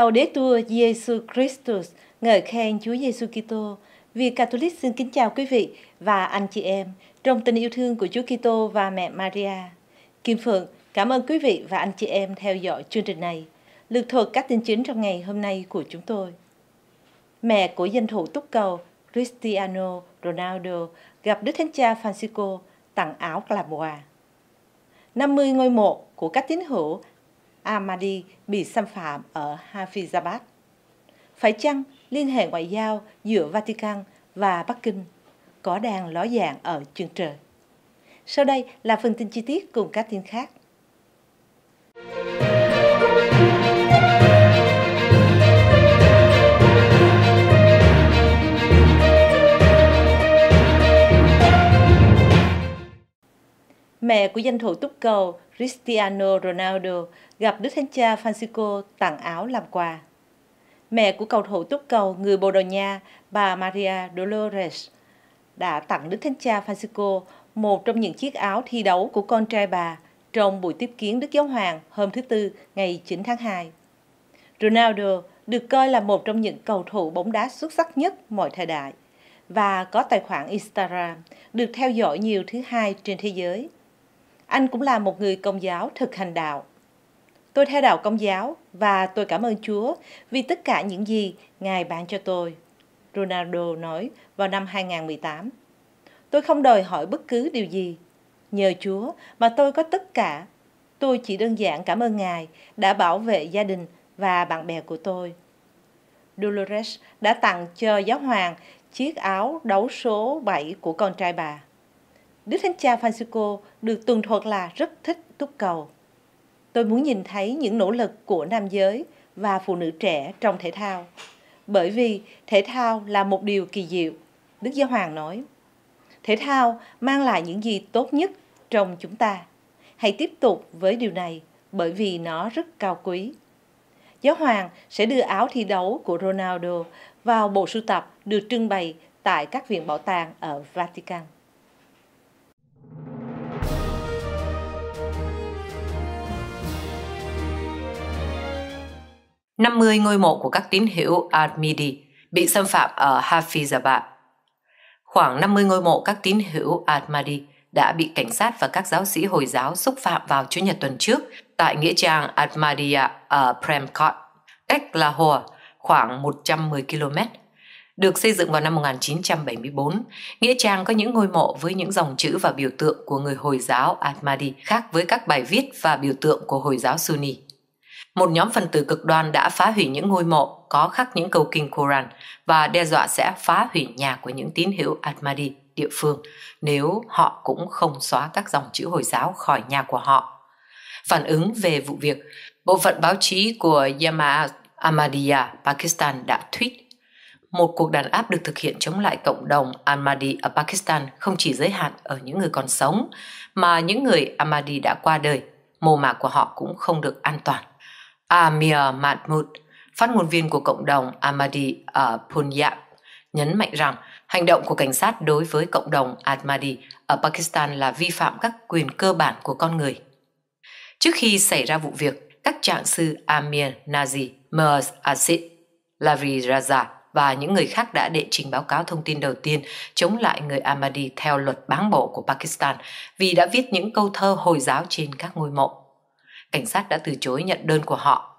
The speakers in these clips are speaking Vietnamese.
Laudetur Jesu Christus, ngợi khen Chúa Giêsu Kitô. Vì Catholic xin kính chào quý vị và anh chị em trong tình yêu thương của Chúa Kitô và mẹ Maria. Kim Phượng cảm ơn quý vị và anh chị em theo dõi chương trình này. Lược thuật các tin chính trong ngày hôm nay của chúng tôi. Mẹ của danh thủ túc cầu Cristiano Ronaldo gặp Đức Thánh Cha Francisco tặng áo Claboa. 50 ngôi mộ của các tín hữu Ahmadi bị xâm phạm ở Hafizabad. Phải chăng liên hệ ngoại giao giữa Vatican và Bắc Kinh có đang ló dạng ở chân trời? Sau đây là phần tin chi tiết cùng các tin khác. của danh thủ túc cầu Cristiano Ronaldo gặp Đức Thánh Cha Francisco tặng áo làm quà. Mẹ của cầu thủ túc cầu người Bồ Đào Nha, bà Maria Dolores, đã tặng Đức Thánh Cha Francisco một trong những chiếc áo thi đấu của con trai bà trong buổi tiếp kiến Đức Giáo Hoàng hôm thứ Tư ngày 9 tháng 2. Ronaldo được coi là một trong những cầu thủ bóng đá xuất sắc nhất mọi thời đại và có tài khoản Instagram được theo dõi nhiều thứ hai trên thế giới. Anh cũng là một người công giáo thực hành đạo. Tôi theo đạo công giáo và tôi cảm ơn Chúa vì tất cả những gì Ngài ban cho tôi. Ronaldo nói vào năm 2018. Tôi không đòi hỏi bất cứ điều gì. Nhờ Chúa mà tôi có tất cả. Tôi chỉ đơn giản cảm ơn Ngài đã bảo vệ gia đình và bạn bè của tôi. Dolores đã tặng cho giáo hoàng chiếc áo đấu số 7 của con trai bà. Đức Thánh Cha Francisco được tuần thuật là rất thích túc cầu. Tôi muốn nhìn thấy những nỗ lực của nam giới và phụ nữ trẻ trong thể thao, bởi vì thể thao là một điều kỳ diệu, Đức Giáo Hoàng nói. Thể thao mang lại những gì tốt nhất trong chúng ta. Hãy tiếp tục với điều này bởi vì nó rất cao quý. Giáo hoàng sẽ đưa áo thi đấu của Ronaldo vào bộ sưu tập được trưng bày tại các viện bảo tàng ở Vatican. 50 ngôi mộ của các tín hữu Ahmadi bị xâm phạm ở Hafizabad. Khoảng 50 ngôi mộ các tín hữu Ahmadi đã bị cảnh sát và các giáo sĩ Hồi giáo xúc phạm vào Chủ nhật tuần trước tại nghĩa trang Ahmadiyya ở Premkot, cách Lahore khoảng 110 km. Được xây dựng vào năm 1974, nghĩa trang có những ngôi mộ với những dòng chữ và biểu tượng của người Hồi giáo Ahmadi khác với các bài viết và biểu tượng của Hồi giáo Sunni một nhóm phần tử cực đoan đã phá hủy những ngôi mộ có khắc những câu kinh Koran và đe dọa sẽ phá hủy nhà của những tín hữu Ahmadi địa phương nếu họ cũng không xóa các dòng chữ Hồi giáo khỏi nhà của họ. Phản ứng về vụ việc, bộ phận báo chí của Yama Ahmadiyya Pakistan đã tweet một cuộc đàn áp được thực hiện chống lại cộng đồng Ahmadi ở Pakistan không chỉ giới hạn ở những người còn sống, mà những người Ahmadi đã qua đời, mồ mả của họ cũng không được an toàn. Amir Mahmoud, phát ngôn viên của cộng đồng Ahmadi ở Punjab, nhấn mạnh rằng hành động của cảnh sát đối với cộng đồng Ahmadi ở Pakistan là vi phạm các quyền cơ bản của con người. Trước khi xảy ra vụ việc, các trạng sư Amir Nazi, Merz Asid, Lavi Raza và những người khác đã đệ trình báo cáo thông tin đầu tiên chống lại người Ahmadi theo luật báng bộ của Pakistan vì đã viết những câu thơ Hồi giáo trên các ngôi mộ cảnh sát đã từ chối nhận đơn của họ.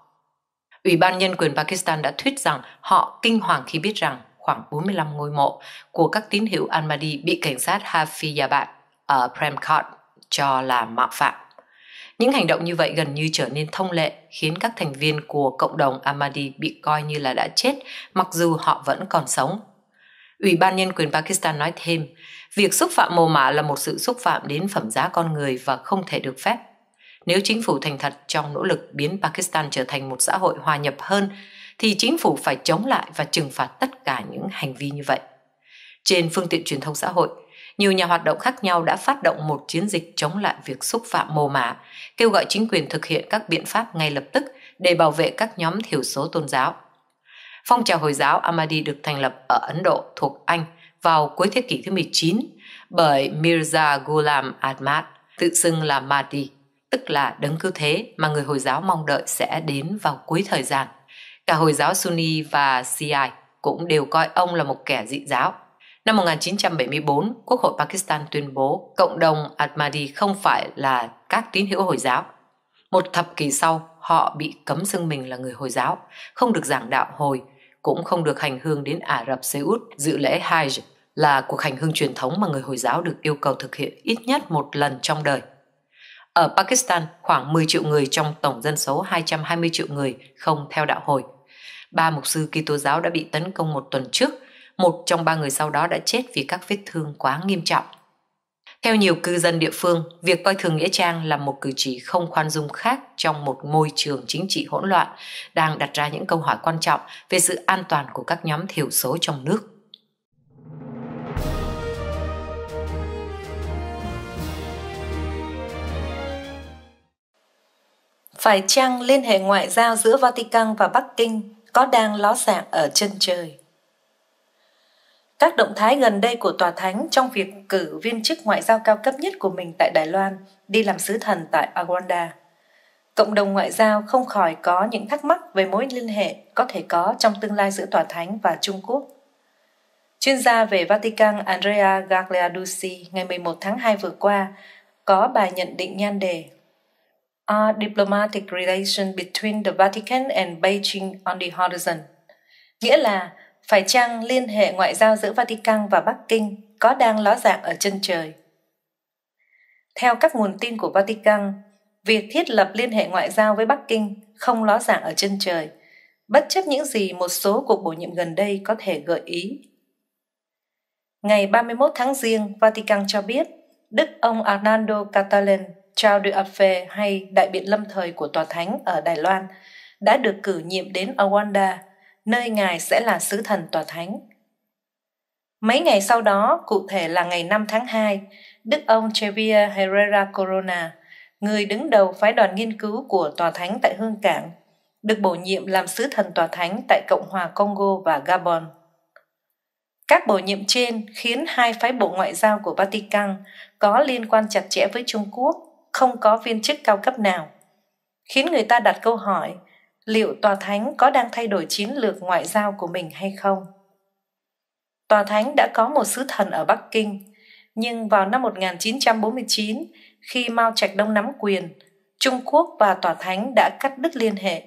Ủy ban Nhân quyền Pakistan đã thuyết rằng họ kinh hoàng khi biết rằng khoảng 45 ngôi mộ của các tín hữu Ahmadi bị cảnh sát Hafizabad ở ờ, Premkot cho là mạo phạm. Những hành động như vậy gần như trở nên thông lệ, khiến các thành viên của cộng đồng Ahmadi bị coi như là đã chết, mặc dù họ vẫn còn sống. Ủy ban Nhân quyền Pakistan nói thêm, việc xúc phạm mồ mả là một sự xúc phạm đến phẩm giá con người và không thể được phép. Nếu chính phủ thành thật trong nỗ lực biến Pakistan trở thành một xã hội hòa nhập hơn, thì chính phủ phải chống lại và trừng phạt tất cả những hành vi như vậy. Trên phương tiện truyền thông xã hội, nhiều nhà hoạt động khác nhau đã phát động một chiến dịch chống lại việc xúc phạm mồ mả, kêu gọi chính quyền thực hiện các biện pháp ngay lập tức để bảo vệ các nhóm thiểu số tôn giáo. Phong trào Hồi giáo Ahmadi được thành lập ở Ấn Độ thuộc Anh vào cuối thế kỷ thứ 19 bởi Mirza Ghulam Ahmad, tự xưng là Mahdi tức là đấng cứu thế mà người Hồi giáo mong đợi sẽ đến vào cuối thời gian. Cả Hồi giáo Sunni và Shiite cũng đều coi ông là một kẻ dị giáo. Năm 1974, Quốc hội Pakistan tuyên bố cộng đồng Ahmadi không phải là các tín hữu Hồi giáo. Một thập kỷ sau, họ bị cấm xưng mình là người Hồi giáo, không được giảng đạo hồi, cũng không được hành hương đến Ả Rập Xê Út dự lễ Hajj là cuộc hành hương truyền thống mà người Hồi giáo được yêu cầu thực hiện ít nhất một lần trong đời. Ở Pakistan, khoảng 10 triệu người trong tổng dân số 220 triệu người không theo đạo hồi. Ba mục sư Kitô giáo đã bị tấn công một tuần trước, một trong ba người sau đó đã chết vì các vết thương quá nghiêm trọng. Theo nhiều cư dân địa phương, việc coi thường Nghĩa Trang là một cử chỉ không khoan dung khác trong một môi trường chính trị hỗn loạn, đang đặt ra những câu hỏi quan trọng về sự an toàn của các nhóm thiểu số trong nước. phải chăng liên hệ ngoại giao giữa Vatican và Bắc Kinh có đang ló dạng ở chân trời? Các động thái gần đây của Tòa Thánh trong việc cử viên chức ngoại giao cao cấp nhất của mình tại Đài Loan đi làm sứ thần tại Rwanda. Cộng đồng ngoại giao không khỏi có những thắc mắc về mối liên hệ có thể có trong tương lai giữa Tòa Thánh và Trung Quốc. Chuyên gia về Vatican Andrea Gagliarducci ngày 11 tháng 2 vừa qua có bài nhận định nhan đề are diplomatic relations between the Vatican and Beijing on the horizon? Nghĩa là phải chăng liên hệ ngoại giao giữa Vatican và Bắc Kinh có đang ló dạng ở chân trời? Theo các nguồn tin của Vatican, việc thiết lập liên hệ ngoại giao với Bắc Kinh không ló dạng ở chân trời, bất chấp những gì một số cuộc bổ nhiệm gần đây có thể gợi ý. Ngày 31 tháng Giêng, Vatican cho biết Đức ông Arnaldo Catalan Chao Duaphe hay đại biện lâm thời của Tòa Thánh ở Đài Loan đã được cử nhiệm đến Awanda, nơi ngài sẽ là sứ thần Tòa Thánh. Mấy ngày sau đó, cụ thể là ngày 5 tháng 2, Đức ông Chevia Herrera Corona, người đứng đầu phái đoàn nghiên cứu của Tòa Thánh tại Hương Cảng, được bổ nhiệm làm sứ thần Tòa Thánh tại Cộng hòa Congo và Gabon. Các bổ nhiệm trên khiến hai phái bộ ngoại giao của Vatican có liên quan chặt chẽ với Trung Quốc không có viên chức cao cấp nào khiến người ta đặt câu hỏi liệu tòa thánh có đang thay đổi chiến lược ngoại giao của mình hay không tòa thánh đã có một sứ thần ở Bắc Kinh, nhưng vào năm 1949, khi Mao Trạch Đông nắm quyền, Trung Quốc và tòa thánh đã cắt đứt liên hệ.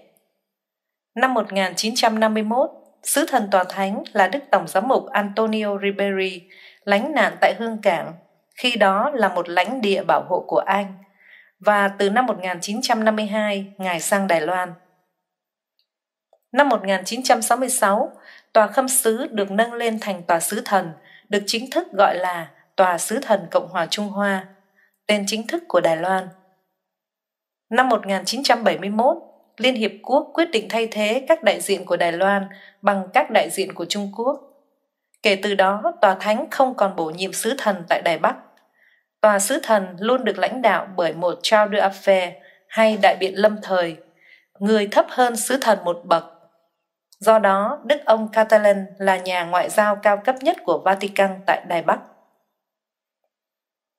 Năm 1951, sứ thần tòa thánh là Đức Tổng giám mục Antonio Ribery lánh nạn tại Hương Cảng, khi đó là một lãnh địa bảo hộ của Anh và từ năm 1952 ngài sang Đài Loan. Năm 1966, tòa khâm sứ được nâng lên thành tòa sứ thần, được chính thức gọi là Tòa sứ thần Cộng hòa Trung Hoa, tên chính thức của Đài Loan. Năm 1971, Liên Hiệp Quốc quyết định thay thế các đại diện của Đài Loan bằng các đại diện của Trung Quốc. Kể từ đó, Tòa Thánh không còn bổ nhiệm sứ thần tại Đài Bắc Tòa sứ thần luôn được lãnh đạo bởi một trao đưa phê hay đại biện lâm thời, người thấp hơn sứ thần một bậc. Do đó, Đức ông Catalan là nhà ngoại giao cao cấp nhất của Vatican tại Đài Bắc.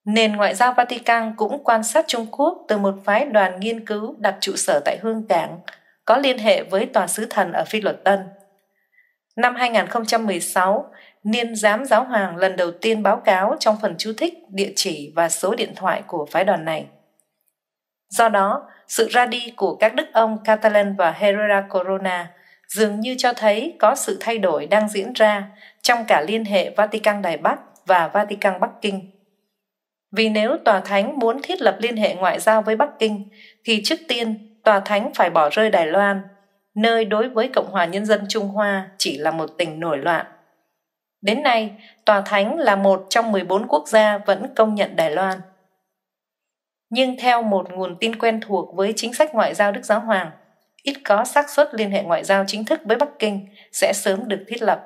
Nền ngoại giao Vatican cũng quan sát Trung Quốc từ một phái đoàn nghiên cứu đặt trụ sở tại Hương Cảng, có liên hệ với tòa sứ thần ở Phi Luật Tân. Năm 2016, Niên giám giáo hoàng lần đầu tiên báo cáo trong phần chú thích địa chỉ và số điện thoại của phái đoàn này. Do đó, sự ra đi của các đức ông Catalan và Herrera Corona dường như cho thấy có sự thay đổi đang diễn ra trong cả liên hệ Vatican Đài Bắc và Vatican Bắc Kinh. Vì nếu Tòa Thánh muốn thiết lập liên hệ ngoại giao với Bắc Kinh, thì trước tiên Tòa Thánh phải bỏ rơi Đài Loan, nơi đối với Cộng hòa Nhân dân Trung Hoa chỉ là một tình nổi loạn Đến nay, Tòa Thánh là một trong 14 quốc gia vẫn công nhận Đài Loan. Nhưng theo một nguồn tin quen thuộc với chính sách ngoại giao Đức Giáo Hoàng, ít có xác suất liên hệ ngoại giao chính thức với Bắc Kinh sẽ sớm được thiết lập.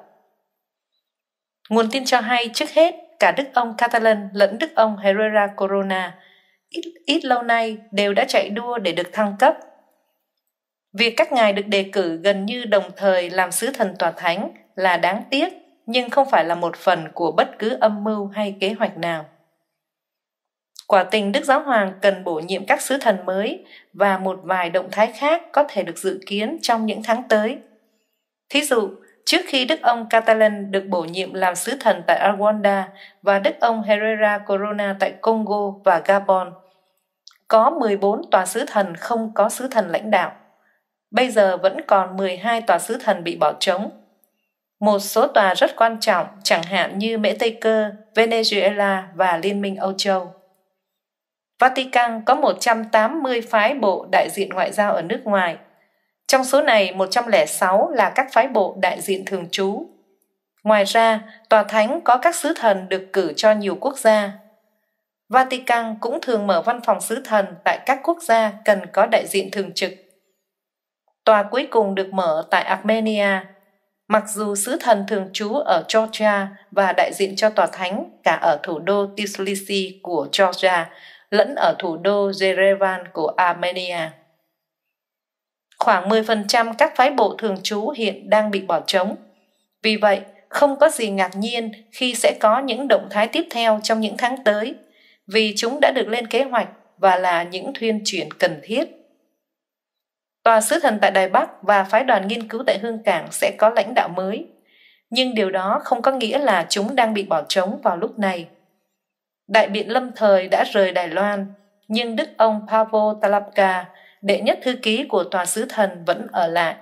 Nguồn tin cho hay trước hết cả đức ông Catalan lẫn đức ông Herrera Corona ít, ít lâu nay đều đã chạy đua để được thăng cấp. Việc các ngài được đề cử gần như đồng thời làm sứ thần tòa thánh là đáng tiếc nhưng không phải là một phần của bất cứ âm mưu hay kế hoạch nào. Quả tình Đức Giáo Hoàng cần bổ nhiệm các sứ thần mới và một vài động thái khác có thể được dự kiến trong những tháng tới. Thí dụ, trước khi Đức ông Catalan được bổ nhiệm làm sứ thần tại Rwanda và Đức ông Herrera Corona tại Congo và Gabon, có 14 tòa sứ thần không có sứ thần lãnh đạo. Bây giờ vẫn còn 12 tòa sứ thần bị bỏ trống một số tòa rất quan trọng chẳng hạn như Mễ Tây Cơ, Venezuela và Liên minh Âu Châu. Vatican có 180 phái bộ đại diện ngoại giao ở nước ngoài. Trong số này, 106 là các phái bộ đại diện thường trú. Ngoài ra, tòa thánh có các sứ thần được cử cho nhiều quốc gia. Vatican cũng thường mở văn phòng sứ thần tại các quốc gia cần có đại diện thường trực. Tòa cuối cùng được mở tại Armenia Mặc dù sứ thần thường trú ở Georgia và đại diện cho tòa thánh cả ở thủ đô Tbilisi của Georgia lẫn ở thủ đô Yerevan của Armenia. Khoảng 10% các phái bộ thường trú hiện đang bị bỏ trống. Vì vậy, không có gì ngạc nhiên khi sẽ có những động thái tiếp theo trong những tháng tới, vì chúng đã được lên kế hoạch và là những thuyên chuyển cần thiết. Tòa sứ thần tại Đài Bắc và phái đoàn nghiên cứu tại Hương Cảng sẽ có lãnh đạo mới. Nhưng điều đó không có nghĩa là chúng đang bị bỏ trống vào lúc này. Đại biện lâm thời đã rời Đài Loan, nhưng đức ông Pavo Talapka, đệ nhất thư ký của tòa sứ thần vẫn ở lại.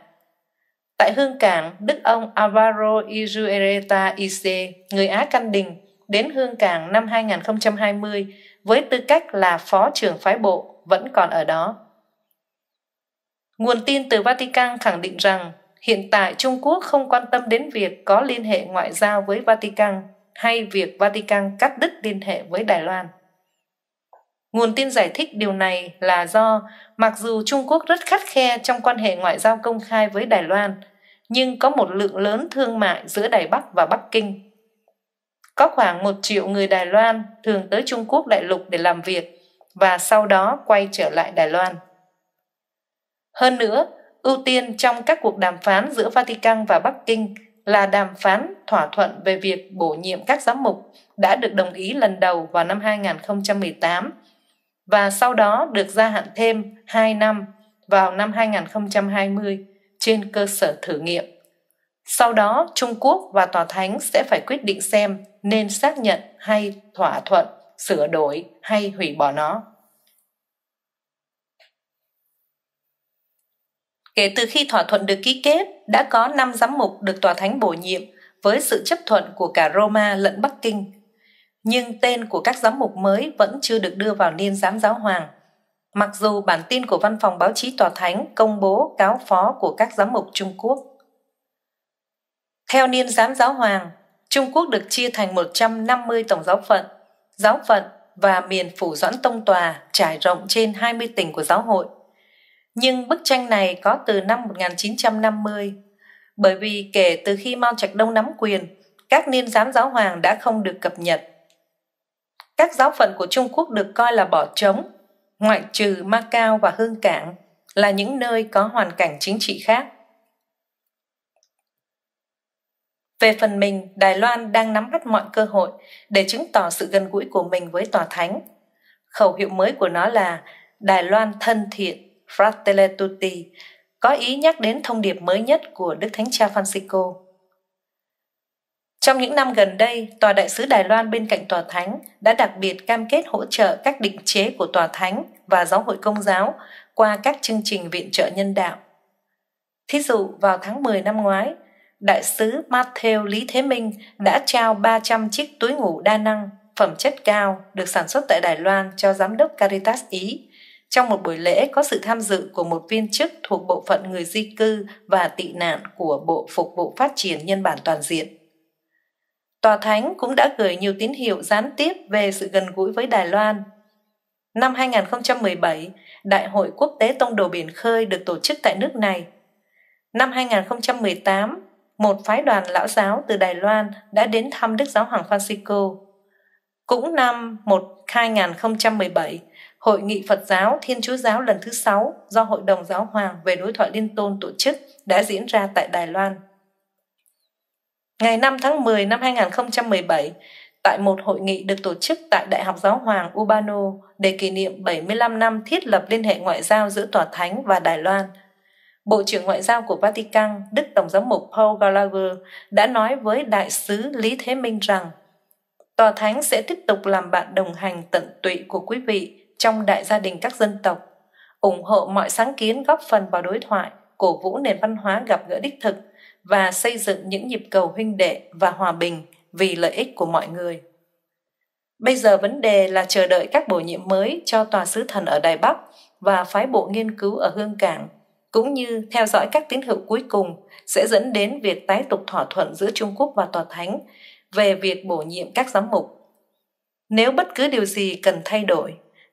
Tại Hương Cảng, Đức ông Alvaro Iruereta Ice, người Á Căn Đình, đến Hương Cảng năm 2020 với tư cách là phó trưởng phái bộ vẫn còn ở đó. Nguồn tin từ Vatican khẳng định rằng hiện tại Trung Quốc không quan tâm đến việc có liên hệ ngoại giao với Vatican hay việc Vatican cắt đứt liên hệ với Đài Loan. Nguồn tin giải thích điều này là do mặc dù Trung Quốc rất khắt khe trong quan hệ ngoại giao công khai với Đài Loan, nhưng có một lượng lớn thương mại giữa Đài Bắc và Bắc Kinh. Có khoảng một triệu người Đài Loan thường tới Trung Quốc đại lục để làm việc và sau đó quay trở lại Đài Loan. Hơn nữa, ưu tiên trong các cuộc đàm phán giữa Vatican và Bắc Kinh là đàm phán thỏa thuận về việc bổ nhiệm các giám mục đã được đồng ý lần đầu vào năm 2018 và sau đó được gia hạn thêm 2 năm vào năm 2020 trên cơ sở thử nghiệm. Sau đó, Trung Quốc và Tòa Thánh sẽ phải quyết định xem nên xác nhận hay thỏa thuận, sửa đổi hay hủy bỏ nó. Kể từ khi thỏa thuận được ký kết, đã có 5 giám mục được tòa thánh bổ nhiệm với sự chấp thuận của cả Roma lẫn Bắc Kinh. Nhưng tên của các giám mục mới vẫn chưa được đưa vào niên giám giáo hoàng. Mặc dù bản tin của văn phòng báo chí tòa thánh công bố cáo phó của các giám mục Trung Quốc. Theo niên giám giáo hoàng, Trung Quốc được chia thành 150 tổng giáo phận, giáo phận và miền phủ doãn tông tòa trải rộng trên 20 tỉnh của giáo hội. Nhưng bức tranh này có từ năm 1950, bởi vì kể từ khi Mao Trạch Đông nắm quyền, các niên giám giáo hoàng đã không được cập nhật. Các giáo phận của Trung Quốc được coi là bỏ trống, ngoại trừ Macau và Hương Cảng là những nơi có hoàn cảnh chính trị khác. Về phần mình, Đài Loan đang nắm bắt mọi cơ hội để chứng tỏ sự gần gũi của mình với Tòa Thánh. Khẩu hiệu mới của nó là Đài Loan thân thiện. Fratelli Tutti, có ý nhắc đến thông điệp mới nhất của Đức Thánh Cha Francisco. Trong những năm gần đây, Tòa Đại sứ Đài Loan bên cạnh Tòa Thánh đã đặc biệt cam kết hỗ trợ các định chế của Tòa Thánh và Giáo hội Công giáo qua các chương trình viện trợ nhân đạo. Thí dụ, vào tháng 10 năm ngoái, Đại sứ Matthew Lý Thế Minh đã trao 300 chiếc túi ngủ đa năng, phẩm chất cao được sản xuất tại Đài Loan cho Giám đốc Caritas Ý trong một buổi lễ có sự tham dự của một viên chức thuộc bộ phận người di cư và tị nạn của Bộ Phục vụ Phát triển Nhân bản Toàn diện. Tòa Thánh cũng đã gửi nhiều tín hiệu gián tiếp về sự gần gũi với Đài Loan. Năm 2017, Đại hội Quốc tế Tông đồ Biển Khơi được tổ chức tại nước này. Năm 2018, một phái đoàn lão giáo từ Đài Loan đã đến thăm Đức Giáo Hoàng Francisco. Cũng năm 2017, Hội nghị Phật giáo Thiên Chúa giáo lần thứ 6 do Hội đồng Giáo hoàng về đối thoại liên tôn tổ chức đã diễn ra tại Đài Loan. Ngày 5 tháng 10 năm 2017, tại một hội nghị được tổ chức tại Đại học Giáo hoàng Ubano để kỷ niệm 75 năm thiết lập liên hệ ngoại giao giữa Tòa Thánh và Đài Loan. Bộ trưởng Ngoại giao của Vatican, Đức Tổng giám mục Paul Gallagher, đã nói với Đại sứ Lý Thế Minh rằng Tòa Thánh sẽ tiếp tục làm bạn đồng hành tận tụy của quý vị trong đại gia đình các dân tộc ủng hộ mọi sáng kiến góp phần vào đối thoại cổ vũ nền văn hóa gặp gỡ đích thực và xây dựng những nhịp cầu huynh đệ và hòa bình vì lợi ích của mọi người bây giờ vấn đề là chờ đợi các bổ nhiệm mới cho tòa sứ thần ở đài bắc và phái bộ nghiên cứu ở hương cảng cũng như theo dõi các tín hiệu cuối cùng sẽ dẫn đến việc tái tục thỏa thuận giữa trung quốc và tòa thánh về việc bổ nhiệm các giám mục nếu bất cứ điều gì cần thay đổi